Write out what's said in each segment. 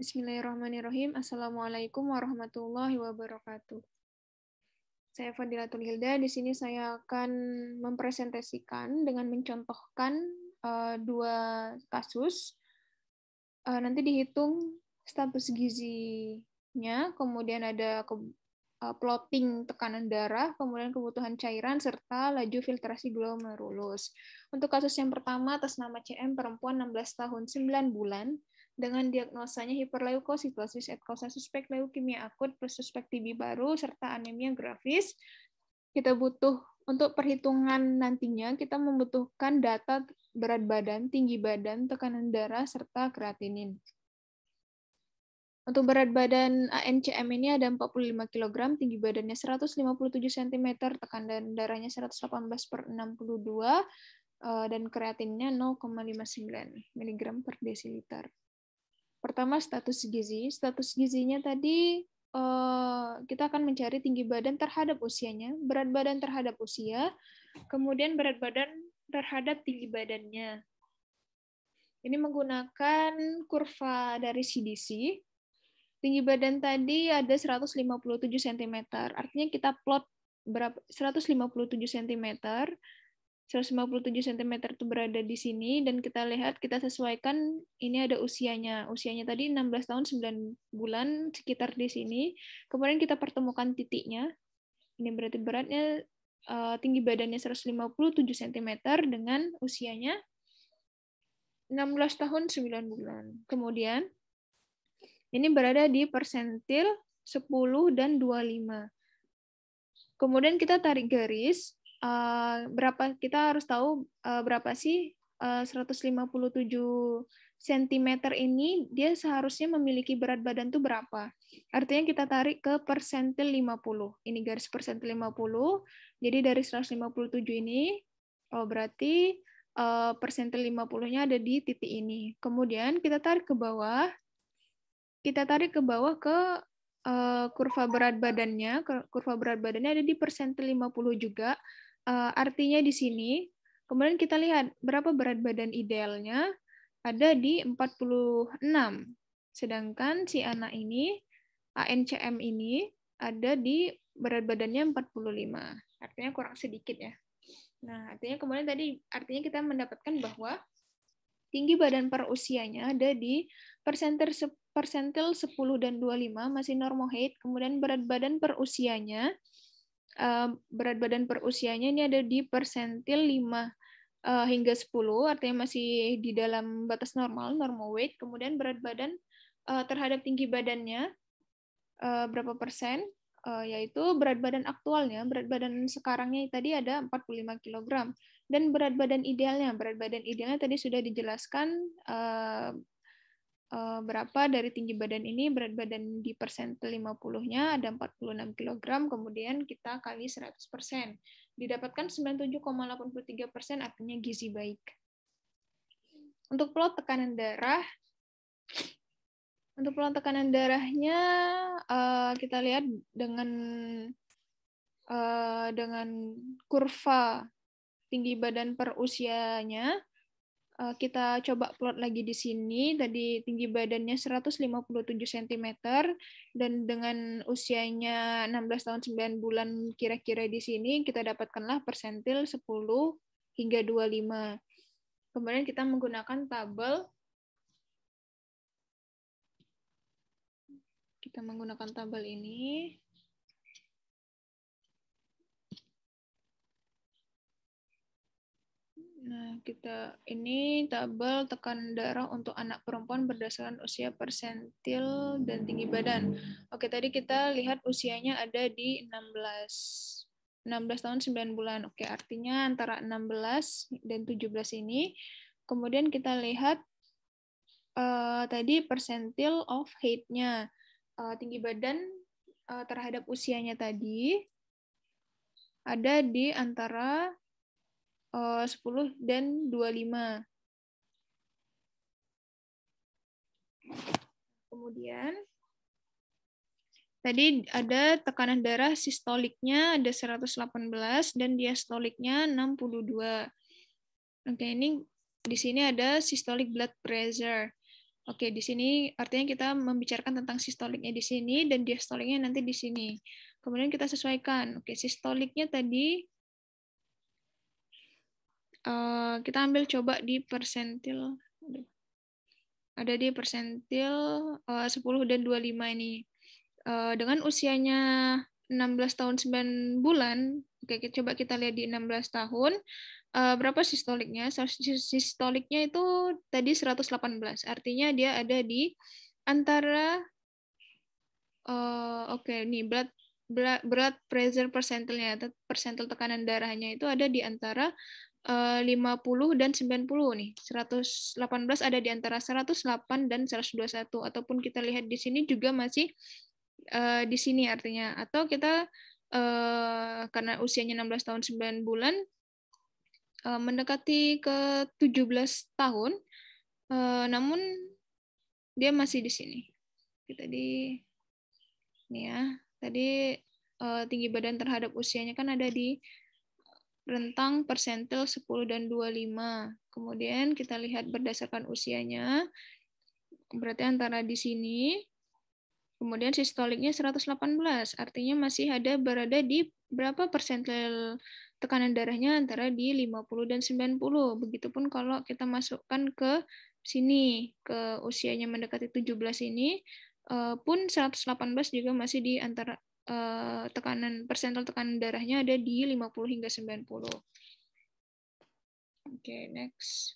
Bismillahirrahmanirrahim. Assalamualaikum warahmatullahi wabarakatuh. Saya Fadilatul Hilda. Di sini saya akan mempresentasikan dengan mencontohkan uh, dua kasus. Uh, nanti dihitung status gizinya, kemudian ada ke, uh, plotting tekanan darah, kemudian kebutuhan cairan, serta laju filtrasi glomerulus. Untuk kasus yang pertama, atas nama CM perempuan 16 tahun 9 bulan, dengan diagnosanya hiperleukositosis et causa suspek leukemia akut plus suspek TB baru serta anemia grafis. Kita butuh untuk perhitungan nantinya kita membutuhkan data berat badan, tinggi badan, tekanan darah serta kreatinin. Untuk berat badan ANCM ini ada 45 kg, tinggi badannya 157 cm, tekanan darahnya 118 per 62, eh, dan kreatinnya 0,59 mg per desiliter. Pertama status gizi. Status gizinya tadi eh, kita akan mencari tinggi badan terhadap usianya, berat badan terhadap usia, kemudian berat badan terhadap tinggi badannya. Ini menggunakan kurva dari CDC. Tinggi badan tadi ada 157 cm. Artinya kita plot berapa 157 cm 157 cm itu berada di sini dan kita lihat kita sesuaikan ini ada usianya. Usianya tadi 16 tahun 9 bulan sekitar di sini. Kemudian kita pertemukan titiknya. Ini berarti beratnya eh, tinggi badannya 157 cm dengan usianya 16 tahun 9 bulan. Kemudian ini berada di persentil 10 dan 25. Kemudian kita tarik garis uh, berapa kita harus tahu uh, berapa sih uh, 157 cm ini dia seharusnya memiliki berat badan tuh berapa. Artinya kita tarik ke persentil 50. Ini garis persentil 50. Jadi dari 157 ini oh berarti uh, persentil 50-nya ada di titik ini. Kemudian kita tarik ke bawah. Kita tarik ke bawah ke uh, kurva berat badannya. Kurva berat badannya ada di persentil 50 juga. Uh, artinya di sini, kemudian kita lihat berapa berat badan idealnya ada di 46. Sedangkan si anak ini, ANCM ini, ada di berat badannya 45. Artinya kurang sedikit ya. Nah, artinya kemudian tadi artinya kita mendapatkan bahwa tinggi badan per usianya ada di persentil persentil 10 dan 25 masih normal height. kemudian berat badan per usianya berat badan per usianya ini ada di persentil 5 eh, hingga 10, artinya masih di dalam batas normal, normal weight. Kemudian berat badan eh, terhadap tinggi badannya eh, berapa persen? yaitu berat badan aktualnya, berat badan sekarangnya tadi ada 45 kg dan berat badan idealnya, berat badan idealnya tadi sudah dijelaskan Eh, berapa dari tinggi badan ini, berat badan di persen 50-nya ada 46 kg, kemudian kita kali 100%. Didapatkan 97,83 persen, artinya gizi baik. Untuk plot tekanan darah, untuk plot tekanan darahnya eh, kita lihat dengan eh, dengan kurva tinggi badan per usianya Eh, kita coba plot lagi di sini. Tadi tinggi badannya 157 cm dan dengan usianya 16 tahun 9 bulan kira-kira di sini kita dapatkanlah persentil 10 hingga 25. Kemudian kita menggunakan tabel kita menggunakan tabel ini. Nah, kita ini tabel tekanan darah untuk anak perempuan berdasarkan usia persentil dan tinggi badan. Oke, tadi kita lihat usianya ada di 16 16 tahun 9 bulan. Oke, artinya antara 16 dan 17 ini. Kemudian kita lihat uh, tadi persentil of height-nya. Uh, tinggi badan uh, terhadap usianya tadi ada di antara 10 eh, dan 25. Kemudian tadi ada tekanan darah sistoliknya ada 118 dan diastoliknya 62. Oke, ini di sini ada sistolik blood pressure. Oke, di sini artinya kita membicarakan tentang sistoliknya di sini dan diastoliknya nanti di sini. Kemudian kita sesuaikan. Oke, sistoliknya tadi Eh, kita ambil coba di persentil ada di persentil eh, uh, 10 dan 25 ini uh, dengan usianya 16 tahun 9 bulan oke okay, coba kita lihat di 16 tahun uh, berapa sistoliknya sistoliknya itu tadi 118 artinya dia ada di antara uh, oke okay, nih berat berat pressure persentilnya persentil tekanan darahnya itu ada di antara 50 eh, dan 90 nih. 118 ada di antara 108 dan 121 ataupun kita lihat di sini juga masih uh, di sini artinya atau kita uh, karena usianya 16 tahun 9 bulan uh, mendekati ke 17 tahun uh, namun dia masih di sini. Kita di ini ya. Tadi uh, tinggi badan terhadap usianya kan ada di rentang persentil 10 dan 25. Kemudian kita lihat berdasarkan usianya. Berarti antara di sini, kemudian sistoliknya 118, artinya masih ada berada di berapa persentil tekanan darahnya antara di 50 dan 90. Begitupun kalau kita masukkan ke sini, ke usianya mendekati 17 ini, eh, pun 118 juga masih di antara Eh, tekanan persentil tekanan darahnya ada di 50 hingga 90. Oke, okay, next.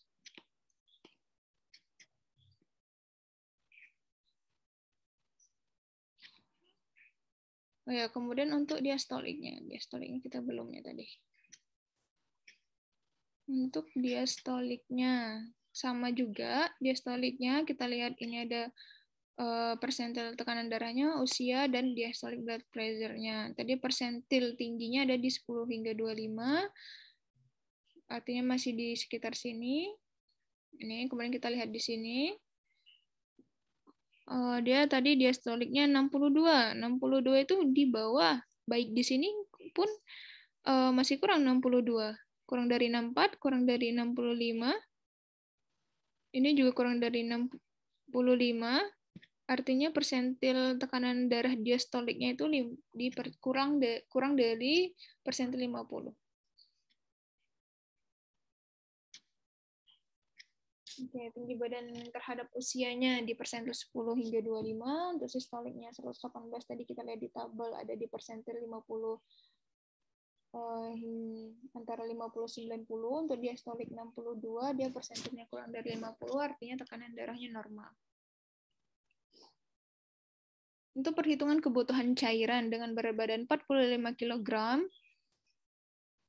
Oh ya, kemudian untuk diastoliknya, diastoliknya kita belumnya tadi. Untuk diastoliknya sama juga diastoliknya kita lihat ini ada uh, persentil tekanan darahnya, usia, dan diastolic blood pressure-nya. Tadi persentil tingginya ada di 10 hingga 25, artinya masih di sekitar sini. Ini kemudian kita lihat di sini. Uh, dia tadi diastoliknya 62. 62 itu di bawah. Baik di sini pun uh, masih kurang 62. Kurang dari 64, kurang dari 65. Ini juga kurang dari 65 Artinya persentil tekanan darah diastoliknya itu di kurang de, kurang dari persentil 50. Oke, tinggi badan terhadap usianya di persentil 10 hingga 25, untuk sistoliknya 118 tadi kita lihat di tabel ada di persentil 50 eh, antara 50-90, untuk diastolik 62, dia persentilnya kurang dari 50, artinya tekanan darahnya normal. Itu perhitungan kebutuhan cairan dengan berat badan 45 kg.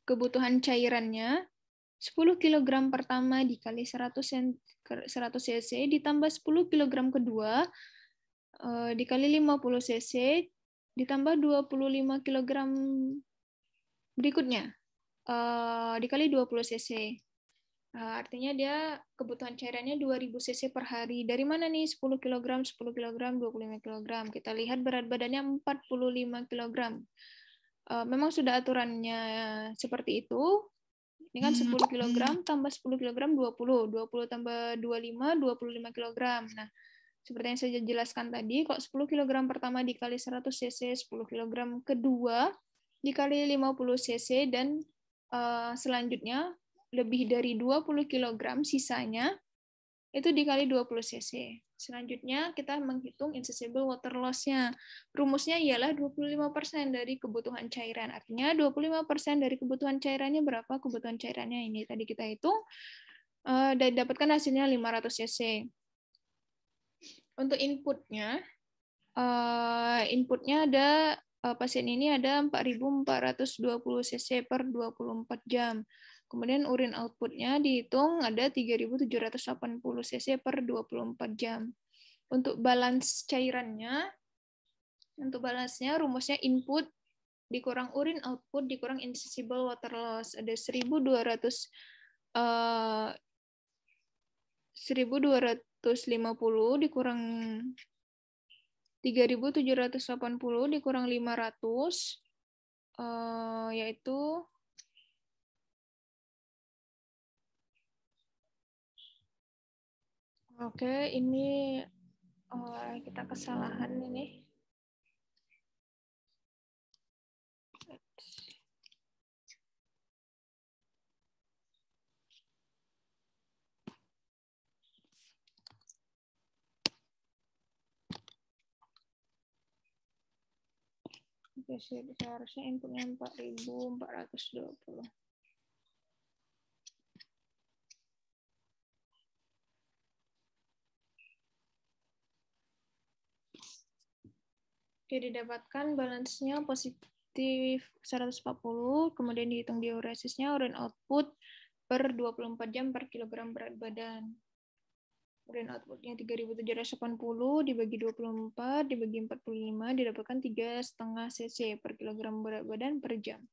Kebutuhan cairannya 10 kg pertama dikali 100 cc ditambah 10 kg kedua eh, dikali 50 cc ditambah 25 kg berikutnya eh, dikali 20 cc Uh, artinya dia kebutuhan cairannya 2000 cc per hari. Dari mana nih? 10 kg, 10 kg, 25 kg. Kita lihat berat badannya 45 kg. Uh, memang sudah aturannya seperti itu. Ini kan 10 kg tambah 10 kg 20, 20 tambah 25, 25 kg. Nah, seperti yang saya jelaskan tadi, kok 10 kg pertama dikali 100 cc, 10 kg kedua dikali 50 cc dan uh, selanjutnya lebih dari 20 kg sisanya itu dikali 20 cc. Selanjutnya kita menghitung insensible water loss-nya. Rumusnya ialah 25% dari kebutuhan cairan. Artinya 25% dari kebutuhan cairannya berapa kebutuhan cairannya ini tadi kita hitung eh, dan dapatkan hasilnya 500 cc. Untuk inputnya eh, inputnya ada eh, pasien ini ada 4420 cc per 24 jam. Kemudian urin outputnya dihitung ada 3.780 cc per 24 jam. Untuk balance cairannya, untuk balasnya rumusnya input dikurang urin output dikurang insensible water loss ada 1200 uh, 1250 dikurang 3780 dikurang 500 uh, eh, yaitu Oke, ini oh, kita kesalahan ini. Oke, sih, seharusnya inputnya empat empat ribu ratus dua puluh. Oke, didapatkan balance-nya positif 140, kemudian dihitung diuresisnya urin output per 24 jam per kilogram berat badan. Urin outputnya 3.780 dibagi 24 dibagi 45 didapatkan 3,5 cc per kilogram berat badan per jam.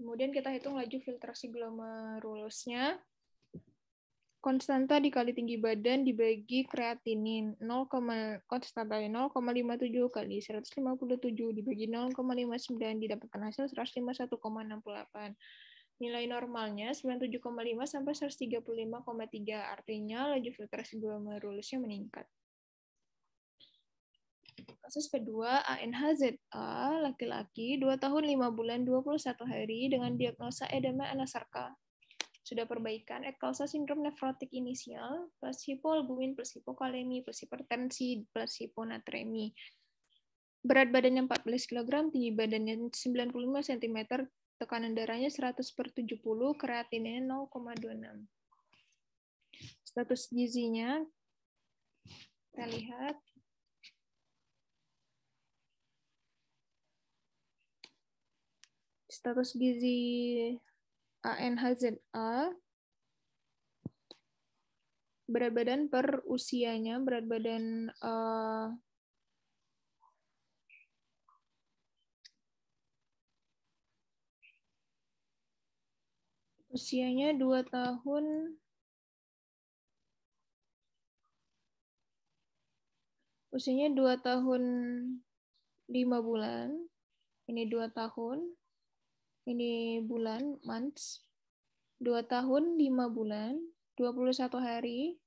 Kemudian kita hitung laju filtrasi glomerulusnya. Konstanta dikali tinggi badan dibagi kreatinin 0, konstanta 0,57 kali 157 dibagi 0,59 didapatkan hasil 151,68. Nilai normalnya 97,5 sampai 135,3. Artinya laju filtrasi glomerulusnya meningkat. Kasus kedua, ANHZA, laki-laki, 2 tahun 5 bulan 21 hari dengan diagnosa edema anasarka sudah perbaikan at sindrom nefrotik inisial plus hipoalbumin plus hipokalemi plus hipertensi plus hiponatremi. Berat badannya 14 kg, tinggi badannya 95 cm, tekanan darahnya 100 per 70, kreatinnya 0,26. Status gizinya, kita lihat. Status gizi ANHZA berat badan per usianya, berat badan uh, usianya 2 tahun usianya 2 tahun 5 bulan. Ini 2 tahun ini bulan, months, 2 tahun 5 bulan, 21 hari,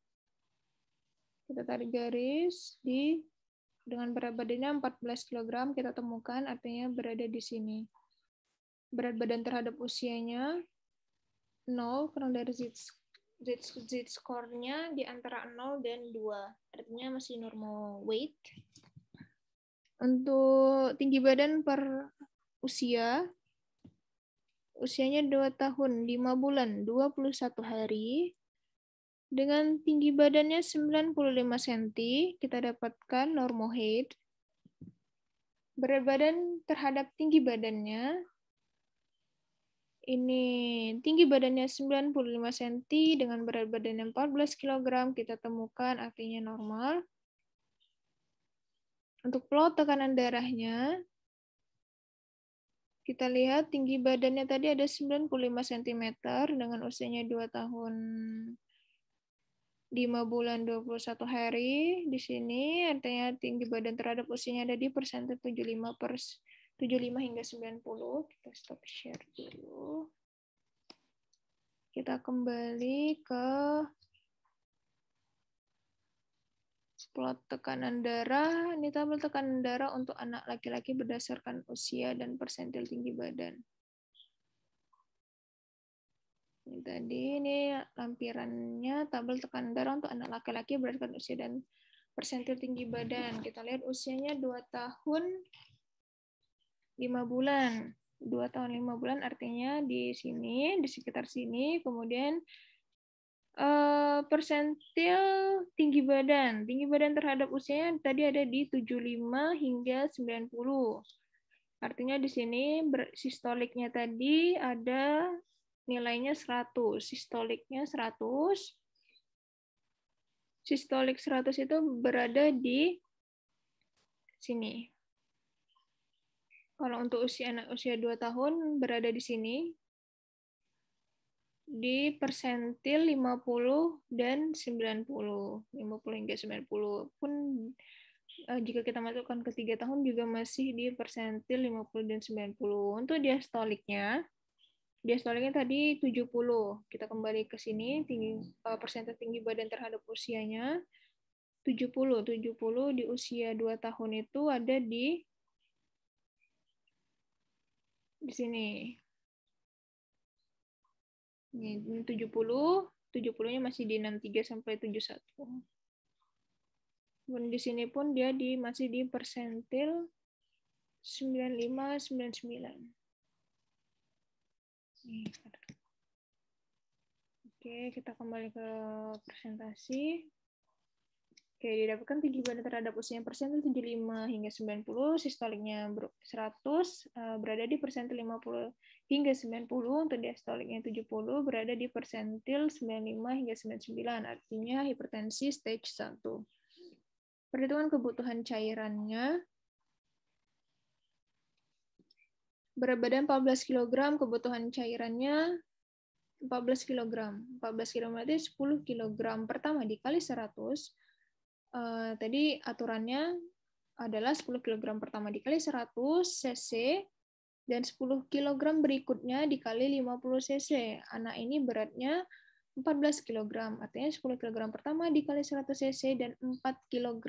kita tarik garis, di dengan berat badannya 14 kg kita temukan, artinya berada di sini. Berat badan terhadap usianya 0, kurang dari Z, Z, Z score-nya di antara 0 dan 2, artinya masih normal weight. Untuk tinggi badan per usia, usianya 2 tahun, 5 bulan, 21 hari. Dengan tinggi badannya 95 cm, kita dapatkan normal height. Berat badan terhadap tinggi badannya. Ini tinggi badannya 95 cm dengan berat badan 14 kg kita temukan artinya normal. Untuk plot tekanan darahnya, kita lihat tinggi badannya tadi ada 95 cm dengan usianya 2 tahun 5 bulan 21 hari. Di sini artinya tinggi badan terhadap usianya ada di persen 75 pers 75 hingga 90. Kita stop share dulu. Kita kembali ke plot tekanan darah. Ini tabel tekanan darah untuk anak laki-laki berdasarkan usia dan persentil tinggi badan. Ini tadi ini lampirannya tabel tekanan darah untuk anak laki-laki berdasarkan usia dan persentil tinggi badan. Kita lihat usianya 2 tahun 5 bulan. 2 tahun 5 bulan artinya di sini, di sekitar sini, kemudian Eh, persentil tinggi badan. Tinggi badan terhadap usianya tadi ada di 75 hingga 90. Artinya di sini sistoliknya tadi ada nilainya 100. Sistoliknya 100. Sistolik 100 itu berada di sini. Kalau untuk usia anak usia 2 tahun berada di sini, di persentil 50 dan 90. 50 hingga 90 pun uh, jika kita masukkan ke 3 tahun juga masih di persentil 50 dan 90. Untuk diastoliknya, diastoliknya tadi 70. Kita kembali ke sini, tinggi, uh, persentil tinggi badan terhadap usianya 70. 70 di usia 2 tahun itu ada di di sini ini 70, 70-nya masih di 63 sampai 71. Dan di sini pun dia di masih di persentil 95 99. Oke, kita kembali ke presentasi. Oke, didapatkan tinggi badan terhadap usia persen itu 75 hingga 90, sistoliknya 100, berada di persentil 50 hingga 90, untuk diastoliknya 70, berada di persentil 95 hingga 99, artinya hipertensi stage 1. Perhitungan kebutuhan cairannya, berat badan 14 kg, kebutuhan cairannya 14 kg. 14 kg berarti 10 kg pertama dikali 100, Eh, tadi aturannya adalah 10 kg pertama dikali 100 cc dan 10 kg berikutnya dikali 50 cc. Anak ini beratnya 14 kg, artinya 10 kg pertama dikali 100 cc dan 4 kg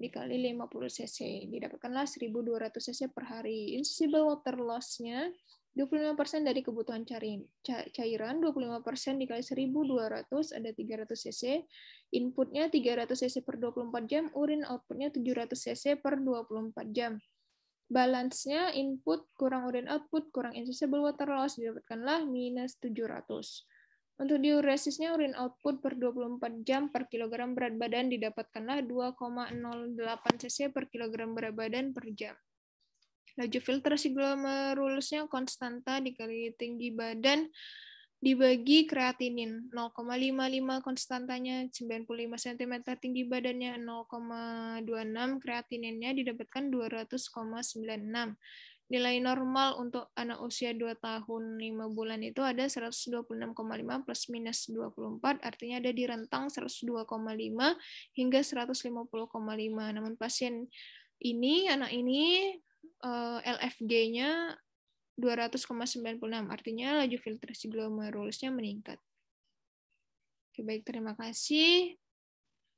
dikali 50 cc. Didapatkanlah 1200 cc per hari. Insensible water loss-nya 25% dari kebutuhan Cairan 25% dikali 1200 ada 300 cc. Inputnya 300 cc per 24 jam, urin outputnya 700 cc per 24 jam. Balance-nya input kurang urin output kurang insensible water loss didapatkanlah minus 700. Untuk diuresisnya urin output per 24 jam per kilogram berat badan didapatkanlah 2,08 cc per kilogram berat badan per jam. Laju filtrasi glomerulusnya konstanta dikali tinggi badan dibagi kreatinin 0,55 konstantanya 95 cm tinggi badannya 0,26 kreatininnya didapatkan 200,96 nilai normal untuk anak usia 2 tahun 5 bulan itu ada 126,5 plus minus 24, artinya ada di rentang 102,5 hingga 150,5. Namun pasien ini, anak ini eh, LFG-nya 200,96. Artinya laju filtrasi glomerulusnya meningkat. Oke, baik, terima kasih.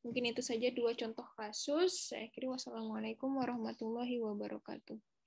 Mungkin itu saja dua contoh kasus. Saya akhiri wassalamualaikum warahmatullahi wabarakatuh.